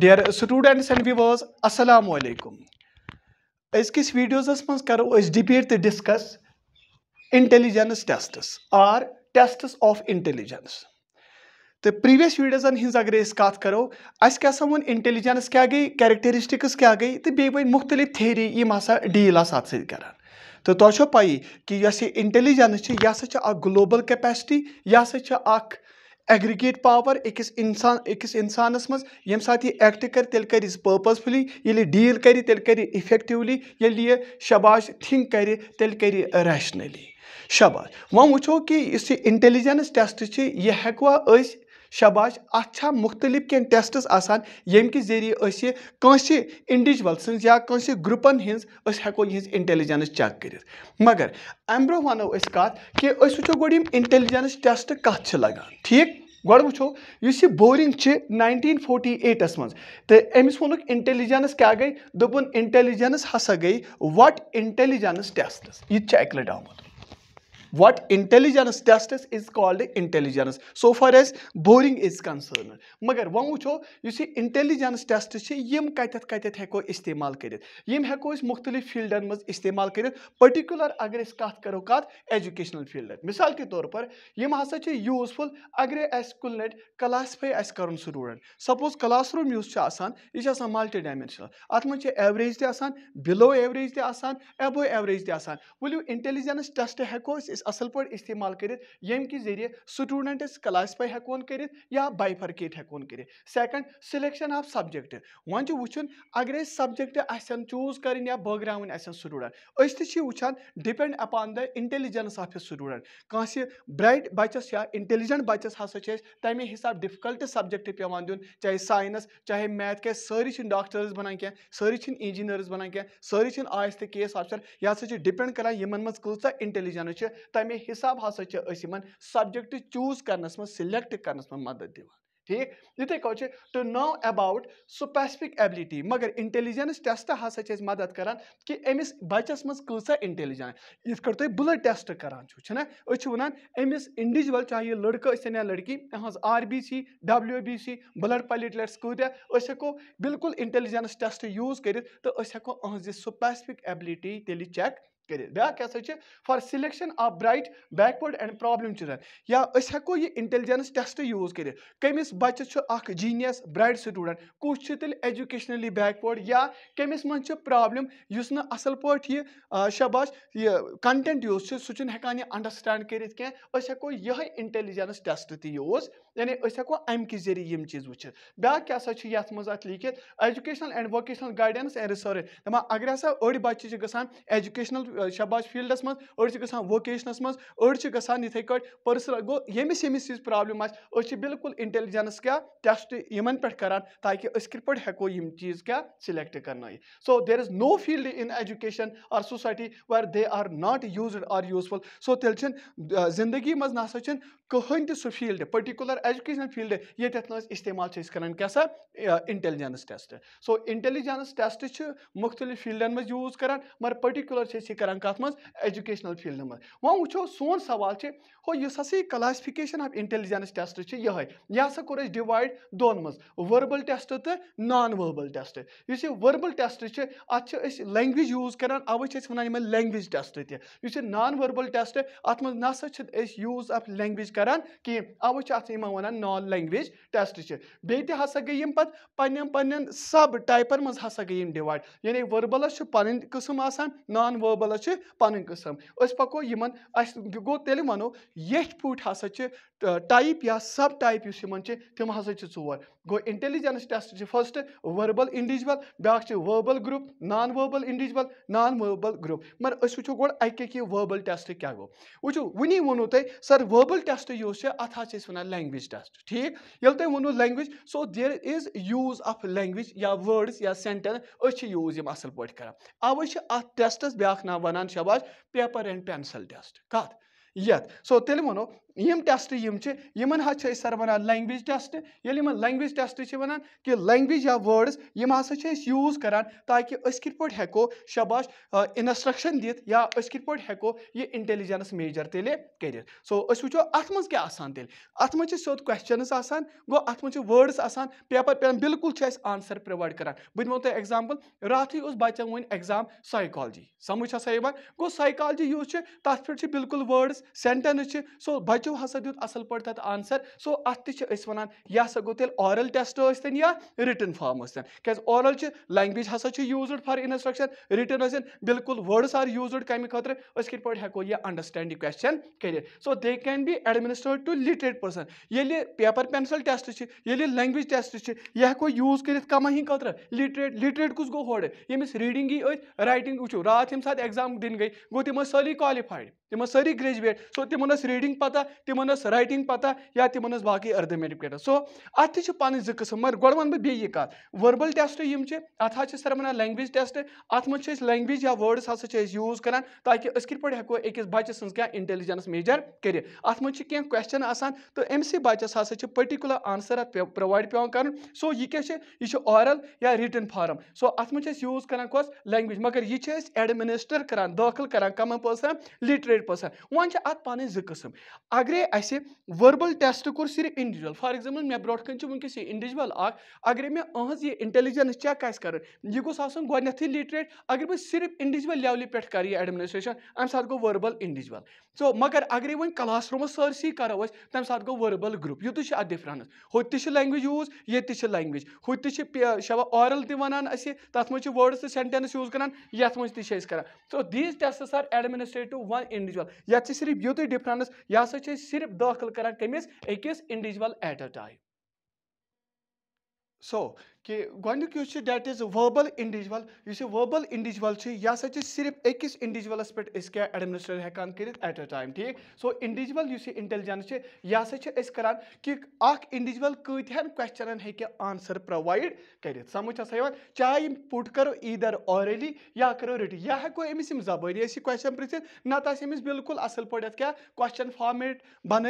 dear students and viewers अस्सलाम वालेकुम अजकिस वीडियोज़स करो डिबेट तो discuss intelligence tests are tests of intelligence तो प्रीवियस वीडियोज़न हज अगर कत करो अस क्या वो इंटेलिजेंस क्या गई कैरेक्टरिस्टिक्स क्या गई तो बे मुख्तलि थेरी यम हा डील अत सर तो तुम पाई कि यह इंटेलिजेंस यह हसा ग्लोबल कैपेसिटी यह हसा एग्रीगेट पावर एकस इंसान एकस इंसानस मज ये एक्ट कर तेल कर पर्पसफुली ये डील कर तेल कर इफेक्टिवली ये शबाश थिंक कर तेल कर रैशनली शबाश वो वो कि इंटेलिजेंस टेस्ट यह हेकवा शबाश अत अच्छा मुख्तलिफ कह टेस्टस आसान यम कि जरिए कंसि इंडिविजुअल सज या ग्रुपन हज हेको यह इंटेलिजेंस चेक कर मगर अम ब्रो वनो कत कि वो गो इंटेलिजेंस टेस्ट कत लगान ठीक गोड वो इस बोरिंग नाइनटीन फोटी एटस मं तो अमिस वोन इंटेलिजेंस क्या गई दोपन इंटेलिजेंस हसा गई वट इंटेलिजेंस टेस्ट यह अक लट आमुत what intelligence test is is called intelligence so far as boring is concerned magar मगर ucho you see intelligence test che Yama katat katat heko istemal karit करें heko is mukhtalif इस मुख्तलिफ फील्डन मज इस्तेमाल particular agar is कात karo kat educational field misal ke taur par यम hasa che useful अगर ऐस कुल नेट classify as karun student suppose classroom use चा asan is आसान multi dimensional आत्म che average te asan below average te asan above average te asan will you intelligence test heko is असल पे इस्तेमाल कर जरिए स्टूडेंट्स हेकोन कर बाइफरकेट हेकोन कर सेकंड सिलेक्शन आफ सब्जेक्ट वन वो अगर सब्जेक्ट आसान चूज कर या स्टूडेंट अस वान depend upon the intelligence of a student कंस ब्राइट बचस या इंटेलिजेंट बचस हसा तमें हिसाब डिफिकल्ट सब्जेक्ट पे दिन चाहे साइंस चाहे मैथ क्या सारी डॉक्टर्स बनान क्या सारी इंजीनियर्स बनान क्या सारी आइस केस ऑफिसर यह हाँ डिपेंड कर यमन मज इंटेलिजेंस तमें हिसाब हसा इन सब्जेक्ट चूज कर सिलेक्ट कर मदद दिवान ठीक इथे कौन to know about specific ability मगर इंटेलिजेंस टेस्ट हसा मदद करान कि अमिस बचस मज कसा इंटेलिजेंस इत कर तुम ब्लड टेस्ट कराना वन अमिस इंडिविजुअल चाहे लड़क या लड़की अहज R B C W blood platelets कूत्या हको बिल्कुल इंटेलिजेंस टेस्ट यूज कर तो हको अहज स्पेसिफिक एबिलिटी तेल चेक करिए ब्याक हसा for selection of bright backward and problem children या हेको ये इंटेलिजेंस टेस्ट यूज कर कमिस बच्चे जीनियस ब्राइट स्टूडेंट कुछ तेल एजुकेशनली बैकवर्ड या कमिस मन प्रॉब्लम इस असल पे यह शबाश यह कंटेंट यूज सह हेकान यह अंडरस्टैंड कर हेको इंटेलिजेंस टेस्ट तूज यानी अस हेको अम जरिए चीज वुचित ब्या क्या educational and vocational guidance and research दपा अगर हसा अड़ बच्चे गसान एजुकेशनल शबाश फील्डस मज अड़ गसान वोकेशनस मज अड़ गसान इथे कट पर्सनल गो यमिस यमिस चीज प्रॉब्लम आज बिल्कुल इंटेलिजेंस क्या टेस्ट इन पे करान ताकि अस हेको यम चीज क्या सिलेक्ट कर so there is no field in education और society where they are not use or useful so तेल जिंदगी मज ना कहन सह फील्ड पर्टिकुलर ایجوکیشنل فیٖلڈ ییٚتٮ۪تھ نہٕ أسۍ استعمال چھِ أسۍ کران کیٛاہ سا intelligence test so intelligence test چھِ مُختٔلِف فیٖلڈَن منٛز یوٗز کران مگر پٔٹِکیوٗلَر چھِ أسۍ یہِ کران کَتھ منٛز ایجوکیشنل فیٖلڈٕ منٛز وۄنۍ وٕچھو سون سوال چھِ ہو یُس ہسا یہِ کلاسفِکیشن آف اِنٹٮ۪لِجَنٕس ٹٮ۪سٹ چھِ یِہوٚے یہِ ہسا کوٚر اَسہِ ڈِوایڈ دۄن منٛز ؤربَل ٹٮ۪سٹ تہٕ نان ؤربَل ٹٮ۪سٹ یُس یہِ ؤربَل ٹٮ۪سٹ چھِ اَتھ چھِ أسۍ لینٛگویج یوٗز کران اَوَے چھِ أسۍ وَنان یِمن لینٛگویج ٹٮ۪سٹ تہِ یُس یہِ نان ؤربَل ٹٮ۪سٹ اَتھ منٛز نہ سا چھِ أسۍ یوٗز آف لینٛگویج کران کینٛہہ اَوَے چھِ اَتھ یِمن وَنان نان لینٛگویج ٹٮ۪سٹ چھِ بیٚیہِ تہِ ہسا گٔے یِم پَتہٕ پنٛنٮ۪ن پنٛنٮ۪ن سب ٹایپَن منٛز ہسا گٔے یِم ڈِوایڈ یعنی ؤربَلَس چھُ پَنٕنۍ قٕسٕم آسان نان ؤربَلَس چھِ پَنٕنۍ قٕسٕم أسۍ پَکو یِمَن اَسہِ گوٚو تیٚلہِ وَنو ییٚتھۍ پٲٹھۍ ہسا چھِ ٹایپ یا سب ٹایپ یُس یِمَن چھِ تِم ہسا چھِ ژور गो intelligence test first verbal individual ब्याक verbal group non verbal individual non verbal group मगर अस वो गो अक वर्बल टेस्ट क्या गो वो वनी वो तुम सर वर्बल टेस्ट अत वन लैंग्वेज टेस्ट ठीक ये तुम वो language so there is use of language या वर्ड्स या सेंटेंस यूज यम असल पे कर अवे अत टेस्ट ब्या ना वन शबाज पेपर एंड पेंसिल टेस्ट कत यो तेल वो यम टेस्ट यम यमन हा सर वन लैंग्वेज टेस्ट ये लैंग्वेज टेस्ट वन कि लैंग्वेज या वर्ड्स यम हा यूज करान ताकि कत हेको शबाश इंस्ट्रक्शन दिख या कत हेको ये इंटेलिजेंस मेजर तेल कर सो वो अत मे क्या तेल अत मे सोद क्वेश्चन आसान गो अत मे वर्ड्स आसान पेपर पे बिल्कुल आंसर प्रोवाइड करान बह दमो तुम एग्जाम्पल राथ उस बचन वो एग्जाम सैकालजी समझ हा गो साइकोलॉजी यूज तथा पे बिल्कुल वर्ड्स सेंटेंस सो बच بَچو ہسا دیُت اَصٕل پٲٹھۍ تَتھ آنسر سو اَتھ تہِ چھِ أسۍ وَنان یہِ ہسا گوٚو تیٚلہِ اورل ٹیسٹ ٲسۍتَن یا رِٹٕن فارم ٲسۍتَن کیٛازِ اورل چھِ لینٛگویج ہسا چھِ یوٗزٕڈ فار اِنسٹرکشن رِٹٕن ٲسِن بالکُل وٲڈٕس آر یوٗزٕڈ کَمہِ خٲطرٕ أسۍ کِتھ پٲٹھۍ ہٮ۪کو یہِ انڈرسٹینڈ یہِ کوسچن کٔرِتھ so they can be administered to literate person ییٚلہِ یہِ پیپر پینسل ٹیسٹ چھِ ییٚلہِ یہِ لینٛگویج ٹیسٹ چھِ یہِ ہٮ۪کو یوٗز کٔرِتھ کمن ہِنٛدۍ خٲطرٕ لِٹریٹ لِٹریٹ کُس گوٚو ہورٕ ییٚمِس ریٖڈِنٛگٕے أتھۍ رایٹِنٛگ وٕچھو راتھ ییٚمہِ ساتہٕ ایٚگزام دِنۍ گٔے گوٚو تِم ٲسۍ سٲری کالِفایڈ تِم ٲسۍ سٲری گریجویٹ سو تِمن ٲسۍ ریٖڈِنٛگ پتہ तिमन रटिंग पता या तिमन बाकी अर्थमेटिक पता सो अत पे जिसम मगर गोड़ वन बह यह कत वर्बल टेस्ट यम अत सर वन लैंग्वेज टेस्ट अत मे लैंग्वेज या वर्ड्स हाँ यूज कर ताकि पे हेको अकिस बच्चे सज क्या इंटेलिजेंस मेजर कर अत क्वेश्चन आसान तो अमस बच्चस हाँ पर्टिकुलर आंसर अ प्रोवाइड पे कर सो यह क्या यह ऑरल या रिटन फार्म सो अत मज यूज कर कस लैंग्वेज मगर यह एडमिनिस्टर कर दाखिल कर कम पर्सन लिटरेट पर्सन वह अत पे जिसम अगर असि वर्बल टेस्ट कोर सिर्फ इंडिजुअल फॉर एग्जांपल मे ब्रोट कन वनकस अगर मे अहज यह इंटेलिजेंस चेक आस कर यह गोस लिटरेट अगर बहुत सिर्फ इंडिजुअल लेवल पे कर यह एडमिनिस्ट्रेशन अम सात गो वर्बल इंडिजुअल सो मगर अगर वो क्लास रूम सर्स करो तमें सात गो वर्बल ग्रुप यूत अत डिफरेंस लैंग्वेज यूज ये लैंग्वेज हो शवा ऑरल तनान तथ मे वर्ड्स तो सेंटेंस यूज करान ये कर so these tests are administrative वन इंडिजुअल ये सिर्फ यूत डिफरेंस यह چھِ صرف دٲخٕل کران کٔمِس أکِس individual at a time so कि गुस that is verbal individual verbal individual यह हाँ सिर्फ अकिस इंडिजलस पे क्या एडमिनिस्ट्रेट हेकान कर एट अ टाइम ठीक सो इंडिजल इंटेलिजेंस यह हाँ करान कि इंडिजल कतियान क्वेश्चन हेके आंसर प्रोवाइड कर समझ चाहे पुट करो ईदर ऑरली या करो रिट या हेको अमिस जबानी ऐसी क्वेश्चन पृथ्वि नमस बिल्कुल असल पे क्या क्वेश्चन फार्मेट बन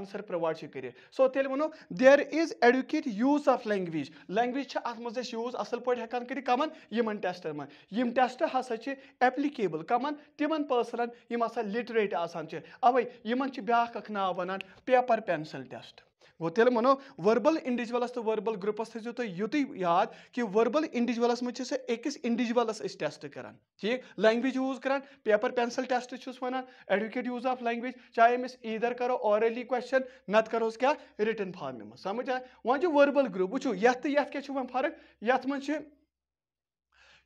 आंसर प्रोवाइड कर सो तेल वनो there is adequate use of language language چھِ اَتھ منٛز أسۍ یوٗز اَصٕل پٲٹھۍ ہٮ۪کان کٔرِتھ کَمَن یِمَن ٹٮ۪سٹَن منٛز یِم ٹٮ۪سٹ ہسا چھِ ایپلِکیبٕل کَمَن تِمَن پٔرسَنَن یِم ہَسا لِٹریٹ آسان چھِ اَوَے یِمَن چھِ بیٛاکھ اَکھ ناو وَنان پیپَر پٮ۪نسَل ٹٮ۪سٹ वो तेल मनो वर्बल इंडिविजुअलस तो वर्बल ग्रुपस थो तो युत याद कि वर्बल इंडिविजुअलस मज अकिस इंडिविजुअलस टेस्ट करान ठीक लैंग्वेज यूज कर पेपर पेंसिल टेस्ट वन एडवोकेट यूज ऑफ लैंग्वेज चाहे अमिस ईदर करो ऑरली क्वेश्चन नत करो क्या रिटन फार्मे मज समझ आए वह वर्बल ग्रुप वो ये तो क्या फर्क ये मबाश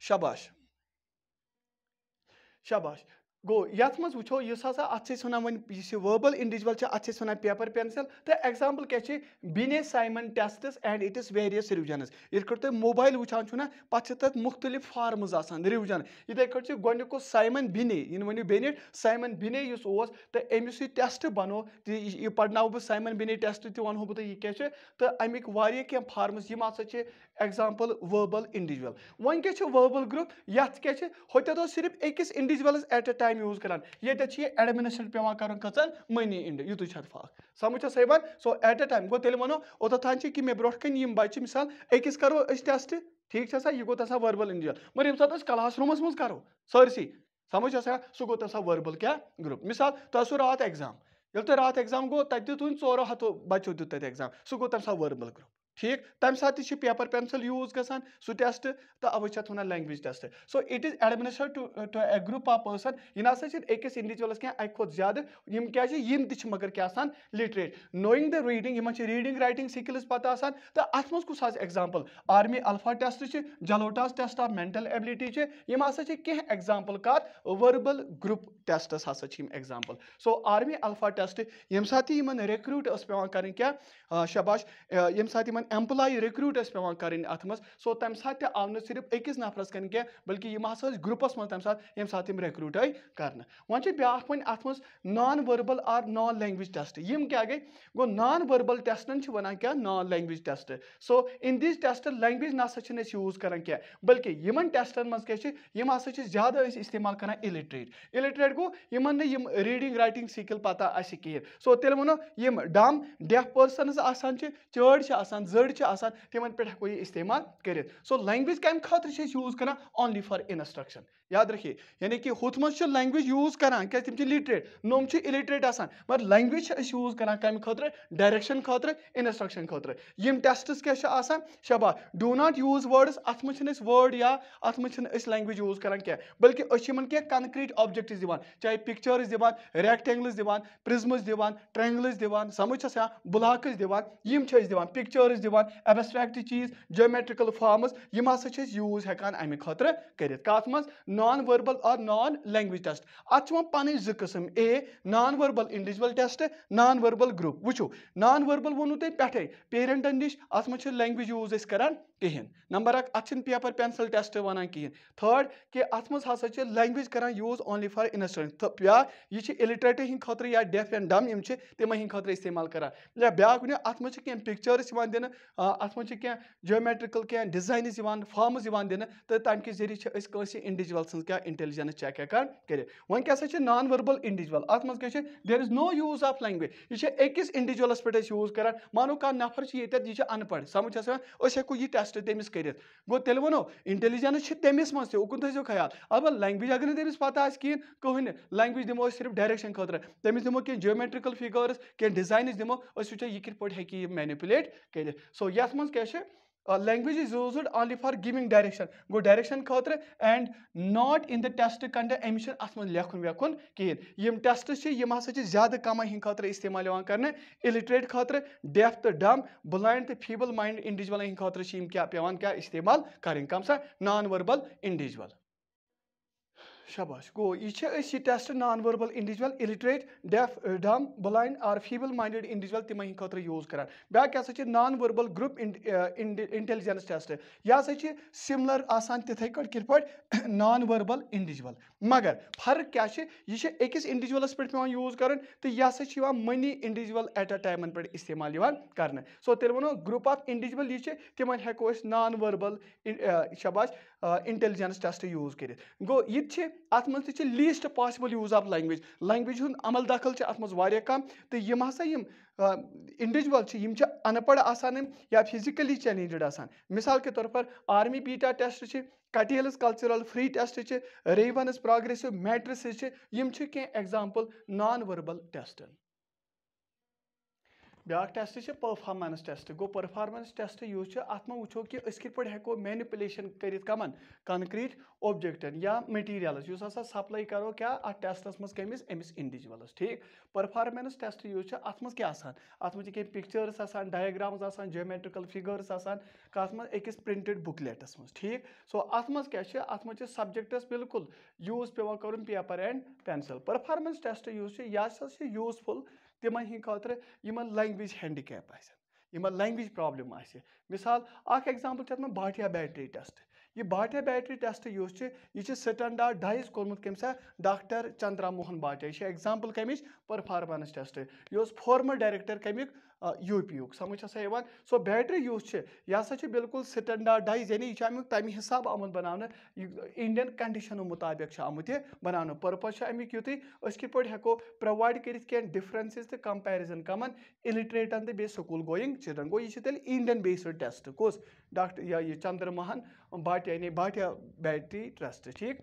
शबाश शबाश गो यथ मज वो इस हसा वन वर्बल इंडिविजुअल अत वन पेपर पेंसिल तो एग्जांपल क्या है Binet Simon tests and its various revisions ये पे मोबाइल वुचान पे तथा मुख्तलि फार्मज आ रिविजन इथे पे गो साइमन बिने इन वो बेनिट साइमन बिने तो अमिस यह टेस्ट बनो तो यह पढ़ना बहुत साइमन बिने टेस्ट तो वनो बह यह क्या तो अमिक कह फार्मज यम हाँ एग्जांपल वर्बल इंडिविजुअल वन क्या वर्बल ग्रुप ये क्या तो होते तो सिर्फ अकिस इंडिविजुअलस एट अ टाइम کامہِ یوٗز کران ییٚتٮ۪تھ چھِ یہِ ایڈمِنِسٹریٹ پیٚوان کرُن کٔژن مٔنی اِنڈِ یُتُے چھُ اَتھ فرق سَمجھ چھا سۄ یِوان سو ایٹ اےٚ ٹایم گوٚو تیٚلہِ وَنو اوٚتَتھ تانۍ چھِ کہِ مےٚ برونٛٹھ کَنہِ یِم بَچہِ مِثال أکِس کرو أسۍ ٹیسٹ ٹھیٖک چھا سا یہِ گوٚو تَسا ؤربَل اِنڈِجَل مگر ییٚمہِ ساتہٕ أسۍ کلاس روٗمَس منٛز کرو سٲرسٕے سَمجھ آسان سُہ گوٚو تَسا ؤربَل کیاہ گرُپ مِثال تۄہہِ اوسوٕ راتھ ایٚگزام ییٚلہِ تۄہہِ راتھ ایٚگزام گوٚو تَتہِ دیُت وٕنۍ ژورو ہَتو بَچو دیُت تَتہِ ایٚگزام سُہ گوٚو تَمہِ ساتہٕ ؤربَل گرُپ ठीक तमें सा पेपर पेंसिल यूज ग सू टेस्ट तो अवे अत language test so it is administer to to a group of person यह ना अकिस इंडिजुअल क्या अक ज्यादा क्या मगर क्या literate knowing the reading reading writing skills पता आ तो अत मस एग्जाम्पल आर्मी अल्फा टेस्ट जलोटास टेस्ट ऑफ मेंटल एबिलिटी हम कह एग्जाम्पल कत वर्बल ग्रुप टेस्टस हा example so army alpha test ये रिक्रूट पे क्या शबाश ये ایمپلاے رِکروٗٹ ٲسۍ پیٚوان کَرٕنۍ اَتھ منٛز سو تَمہِ ساتہٕ تہِ آو نہٕ صرف أکِس نفرَس کَرٕنۍ کینٛہہ بٔلکہِ یِم ہسا ٲسۍ گرُپَس منٛز تَمہِ ساتہٕ ییٚمہِ ساتہٕ یِم رِکروٗٹ آے کرنہٕ وۄنۍ چھِ بیٛاکھ وۄنۍ اَتھ منٛز non verbal or non language test یِم کیٛاہ گٔے گوٚو نان ؤربَل ٹیسٹَن چھِ وَنان کیٛاہ non language test so in these test language نہ سا چھِنہٕ أسۍ یوٗز کران کینٛہہ بٔلکہِ یِمن ٹیسٹَن منٛز کیٛاہ چھِ یِم ہسا چھِ زیادٕ أسۍ استعمال کران اِلِٹریٹ اِلِٹریٹ گوٚو یِمن نہٕ یِم ریٖڈِنٛگ رایٹِنٛگ سِکِل پَتہ آسہِ کِہیٖنۍ سو تیٚلہِ وَنو یِم ڈَم ڈیف پٔرسَنٕز آسان چھِ چٲڑۍ چھِ آسان زٔڑ چھِ آسان تِمن پٮ۪ٹھ ہٮ۪کو یہِ اِستعمال کٔرِتھ سو لینٛگویج کَمہِ خٲطرٕ چھِ أسۍ یوٗز کران آنلی فار اِنسٹرکشن याद रखिए यानी कि हुत लैंग्वेज यूज कर क्या नोम लिटरेट नम इलिटरेट मगर लैंग्वेज यूज कर कम खुद डायरेक्शन खतर इंस्ट्रक्शन खतर यम टेस्टस क्या शबा डू नॉट यूज वर्ड्स अत मे वर्ड या अत लैंग्वेज यूज कर क्या बल्कि अच्छा क्या कंक्रीट ऑब्जेक्ट दिवान चाहे पिक्चर्स दिवान रेक्टेंगल्स दिवान प्रिज्मस दिवान ट्रैंगल्स दिवान समझ आ ब्लॉक्स दिवान दिवान पिक्चर्स दिवान एबस्ट्रैक्ट चीज जोमेट्रिकल फॉर्म्स यम हसा यूज हेकान अमि कर कत मज नॉन वर्बल और नॉन लैंग्वेज टेस्ट अत पे जो कस्म a non verbal individual test non verbal group वो नॉन वर्बल वो तुम पेटे पेरेंटन निश अत मे लैंग्वेज यूज अं कहें नंबर अक अत पेपर पेंसिल टेस्ट वन कहें थर्ड कि अत मा लैंग्वेज कर यूज ओनली फॉर इंस्टेंट या यह इलिटरेट हिंद खुद या डेफ एंड डम यम तिम हिंद खुद इस्तेमाल कर ब्या अत मे कह पिक्चर्स क्या अत मे कह जोमेट्रिकल कह डिजाइन फॉर्म्स दिन तो तमक जरिए ख्याल सज क्या इंटेलिजेंस चेक हेकान कर वन क्या नान वर्बल इंडिजल अत मे there is no use of language यह अकस पे यूज कर मानो कह नफर ये यह अनपढ़ समझ हेको यह टेस्ट तेस कर गो तेल वनो इंटेलिजेंस तेमिस मजन थो ख्याल अब लैंग्वेज अगर ना तेज पता आन कहें लैंग्वेज दिमो सिर्फ डायरेक्शन खुद तेज दिमो कें जियोमेट्रिकल फिगर्स कें डिजाइन दिमो वो यह कि मेनिपुलेट कर सो ये क्या language is use only for giving direction गो डायरेक्शन खातर and not in the test कंड अमिश अत मे लेखन वेखन कहें यम टेस्ट यम हसा ज्यादा कमाई हिंद खातर इस्तेमाल कर इलिटरेट खातर डेफ तो डम ब्लाइंड तो फीबल माइंड इंडिविजुअल हिंद खातर क्या पे क्या इस्तेमाल करें कम सा नॉन वर्बल इंडिविजुअल शाबाश गो यह test non verbal individual illiterate deaf dumb blind or feeble minded individual तम हिंद खुद यूज कर बैक क्या सा non verbal group intelligence test यह सिमिलर आसान तथे कट कि नॉन वर्बल इंडिविजुअल मगर फर्क क्या यह अकिस पे पे यूज कर तो यह many individual at a time पे इस्तेमाल करो तेल वनो ग्रुप आफ इंडिविजुअल यह तिम हेको नॉन वर्बल शबाश इंटेलिजेंस टेस्ट यूज कर गो ये अत मे least possible use of language language हूँ अमल दखल अत मे कम तो यम हसा यम इंडिविजुअल अनपढ़ या फिजिकली चैलेंजड आसान मिसाल के तौर पर आर्मी पीटा टेस्ट कटेलस cultural free test Raven's progressive matrices यम कह एग्जाम्पल नॉन वर्बल टेस्टन ब्याक टेस्ट पर्फार्मेंस टेस्ट गो पर्फार्मेंस टेस्ट यूज अत मे वो कि हेको मेनिपुलेशन करित कमन कंक्रीट ऑब्जेक्टन या हाँ सप्लाई करो क्या अ टेस्टस मज कमिस अमिस इंडिविजुअलस ठीक पर्फारमेंस टेस्ट यूज अत मे अत मे पिक्चर्स आसान डायग्राम्स आसान जोमेट्रिकल फिगर्स आसान कत मे अकिस प्रिंटेड बुकलेटस मज ठीक सो अत मे क्या अत मे सब्जेक्टस बिल्कुल यूज पे कर paper and pencil performance test use यह यूजफुल तिम हिंद खातर इन लैंग्वेज हैंडिकैप आम लैंग्वेज प्रॉब्लम आसाल अख एग्जाम्पल मैं भाटिया बैटरी टेस्ट यह भाटिया बैटरी टेस्ट यह स्टैंडार्ड डाइज कोर्मुत कम सा डॉक्टर चंद्रा मोहन भाटिया यह एग्जाम्पल कमिच परफार्मेंस टेस्ट यह फॉर्मर डायरेक्टर कमिक یوٗ پی یُک سَمٕجھ ہسا یِوان سو بیٹری یُس چھِ یہِ ہسا چھِ بِلکُل سِٹینڈاڈایز یعنی یہِ چھُ اَمیُک تَمہِ حِساب آمُت بَناونہٕ اِنڈیَن کنڈِشنو مُطابِق چھُ آمُت یہِ بَناونہٕ پٔرپَز چھُ اَمیُک یُتُے أسۍ کِتھ پٲٹھۍ ہٮ۪کو پرٛووایڈ کٔرِتھ کینٛہہ ڈِفرَنسِز تہٕ کَمپیرِزَن کَمَن اِلِٹریٹَن تہٕ بیٚیہِ سکوٗل گویِنٛگ چِلڈرَن گوٚو یہِ چھِ تیٚلہِ اِنڈیَن بیسٕڈ ٹٮ۪سٹ کُس ڈاکٹر یہِ چنٛدرماہَن باٹیا یعنی باٹیا بیٹری ٹرٛسٹ ٹھیٖک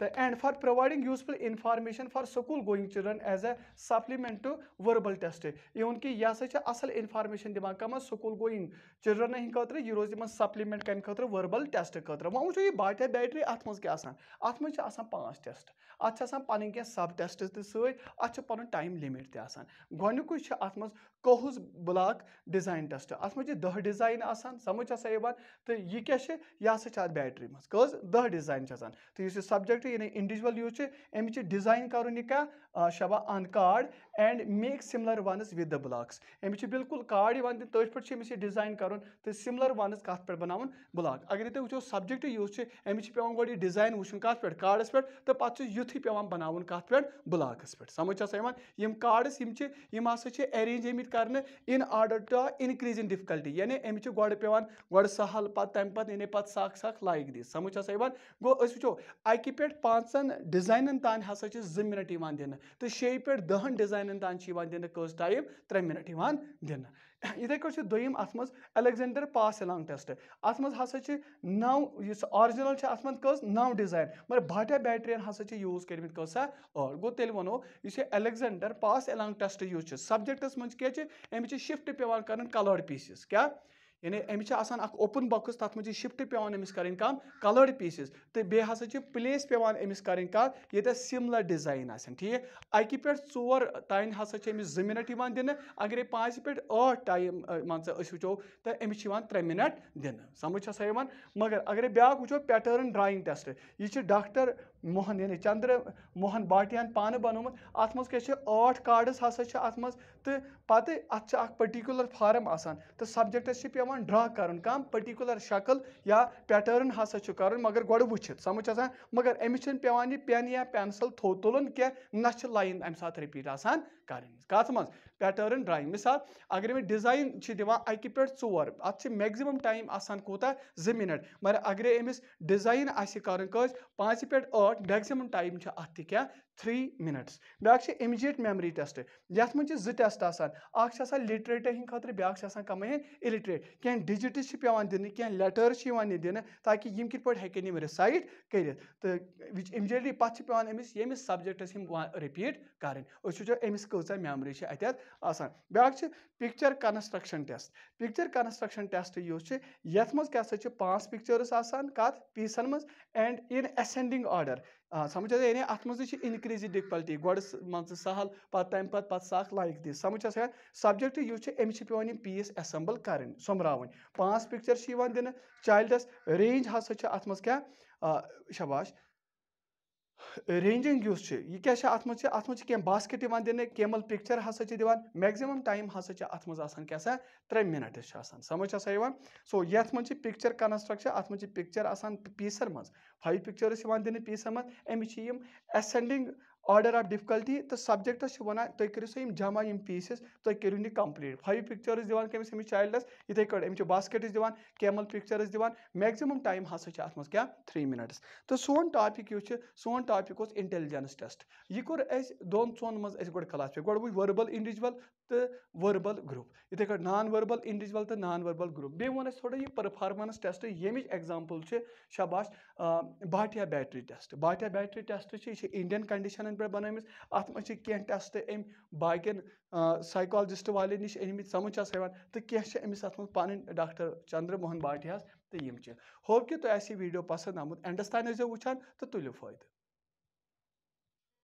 the and for providing useful information for school going children as a supplement to verbal test ये उनकी यह हसा असल इन्फॉर्मेशन दिवान कम स्कूल गोइंग चिल्ड्रन हंद खुद यह रोज तम सप्लीमेंट कम खुद वर्बल टेस्ट खुद वो वो यह बाटा बैटरी अत मे अत मे पाँच टेस्ट अच्छा पन सब टेस्ट त सत टाइम लिमिट तक अत मे कोहुस ब्लाक डिजाइन टेस्ट अत मे दह डिजाइन आसान समझ हसा यवान तो यह क्या है यह हसा अत बैटरी मज कज दह डिजाइन आसान तो इस सब्जेक्ट ये इंडिविजुअल यूज अमिच डिजाइन कर क्या शबा on card and make similar ones with the blocks अमिस बिल्कुल कार्ड यहां दिन तथ पे अमिस यह डिजाइन कर सिमिलर वनस कत पे बना ब्लॉक अगर ये तुम वो सब्जेक्ट यूज अमिस पे गो डिजाइन वो कत पे कार्डस पे तो पे युत पे बना कत पे ब्लॉक्स पे समझ आ कार्डस यम हसा अरेंज आम कर in order to increase in difficulty यानी अमिच गो पे गो सहल पे तम पे यानी पे सख सख लाइक दी समझ गो वो अक पे पाँचन डिजाइन तान हसा जि मिनट दिन तो शे पे दहन डिजाइन مِنٹن تام چھِ یِوان دِنہٕ کٔژ ٹایم ترٛےٚ مِنٹ یِوان دِنہٕ یِتھٕے کٲٹھۍ چھُ دوٚیِم اَتھ منٛز الیٚگزینڈر پاس ایلانٛگ ٹیسٹ اَتھ منٛز ہسا چھِ نَو یُس آرجِنَل چھِ اَتھ منٛز کٔژ نَو ڈِزایِن مگر باٹیا بیٹرین ہسا چھِ یوٗز کٔرمٕتۍ کٔژ سا ٲٹھ گوٚو تیٚلہِ وَنو یُس یہِ الیٚگزینڈر پاس ایلانٛگ ٹیسٹ یُس چھُ سَبجیکٹَس منٛز کیٛاہ چھِ أمِس چھِ شِفٹ پیٚوان کَرٕنۍ کَلٲرڈ پیٖسِز کیٛاہ यानी अमिस अख ओपन बॉक्स तथा मजे शिफ्ट पेवान अमिस करें कम कलर्ड पीसेस तो बे हसा प्लेस पेवान अमिस करें कम ये सिमलर डिजाइन आसन ठीक अकि पे ओर तान हसा अमिस जि मिनट दिन अगर पाँच पे आठ टाइम मान वो तो अमिस त्रे मिनट दिन समझ हसा मगर अगर ब्या वो पैटर्न ड्राइंग टेस्ट यह डॉक्टर मोहन यानी चंद्र मोहन बाटियान पान बनोमुत अत मे ठ कार्डस हसा अत मे तो पत् अत पर्टिकुलर फारम आसान तो सब्जेक्टस पे ड्रा कर कम पर्टिकुलर शक्ल या पैटर्न हसा कर मगर गो वुचित समझ मगर अमिस पेवान पेन या पेंसिल थो तुल कह ना लाइन अमि सात रिपीट आसान करें कत मज पैटर्न ड्राइंग मिसाल अगर मैं डिजाइन दिवान अक पे ओर अत मैक्सिमम टाइम आसान कूत जो मिनट मगर अगर अमिस डिजाइन आस पांच पे ठ मैक्सिमम टाइम अत क्या थ्री मिनट्स ब्याक इमिजिएट मेमरी टेस्ट ये मे जो टेस्ट आसान लिटरेटन हिंद खुद ब्याक कम इलिटरेट कें डिजिट पे दिन कें लटर्स ये दिन ताकि यम कित हेकन रिसाइट कर इमिजिएटली पे पे ये सब्जेक्टस रिपीट करें वो अमिस कैसा मेमरी अत आसान ब्याक picture construction test picture construction test ये मे क्या पांच पिक्चर्स आसान कत पीसन मज एंड इन एसेंडिंग आर्डर آ سمجھ حظ یعنی اتھ مز انکریز ڈفکلٹی گۄڈٕ مان ژٕ سہل پتہٕ تمہِ پتہٕ پتہٕ سخ لایک دِس سمجھ حظ سبجیکٹ یُس چھُ أمِس چھِ پیٚوان یِم پیٖس ایٚسمبل کرٕنۍ سۄمبراوٕنۍ پانٛژھ پکچر چھِ یِوان دِنہٕ چایلڈس رینج ہسا چھِ اتھ منٛز کیاہ شباش रेंजिंग यूस यह अत मे अत मे कह बास्केट दिन केमल पिक्चर हसा दिवान मैक्सिमम टाइम हसा अत मे क्या सा त्रे मिनटस समझ सो ये मे पिक्चर कंस्ट्रक्शन अत मे पिक्चर पीसन मज फाइव पिक्चर्स दिन पीसन मज अमिश ascending e- order of difficulty تہٕ سَبجَکٹَس چھِ وَنان تُہۍ کٔرِو سا یِم جمع یِم پیٖسِز تُہۍ کٔرِو نہٕ کَمپٕلیٖٹ فایِو پِکچٲرٕس دِوان کٔمِس أمِس چایلڈَس یِتھَے کٲٹھۍ أمِس چھِ باسکٮ۪ٹٕز دِوان کیمَل پِکچٲرٕس دِوان میکزِمَم ٹایم ہَسا چھِ اَتھ منٛز کیٛاہ تھرٛی مِنَٹٕس تہٕ سون ٹاپِک یُس چھُ سون ٹاپِک اوس اِنٹٮ۪لِجَنٕس ٹٮ۪سٹ یہِ کوٚر اَسہِ دۄن ژۄن منٛز اَسہِ گۄڈٕ کٕلاس گۄڈٕ وٕچھ ؤربَل اِنڈِجوَل तो वर्बल ग्रुप इथे कट नान वर्बल इंडिजल तो नान वर्बल ग्रुप बेवन अस थोड़ा ये परफॉर्मेंस टेस्ट यमिच एग्जांपल छ शाबाश Bhatia battery test Bhatia battery test छ छ इंडियन कंडीशन पर बनमिस अत म छ के टेस्ट एम बाकेन साइकोलॉजिस्ट वाले निश एमि समझ छ सेवन तो के छ एमिस अत म पन डॉक्टर चंद्र मोहन बाटियास तो यम छ होप कि तो ऐसी वीडियो पसंद आमुत अंडरस्टैंड जो उछान तो तुलु फायदा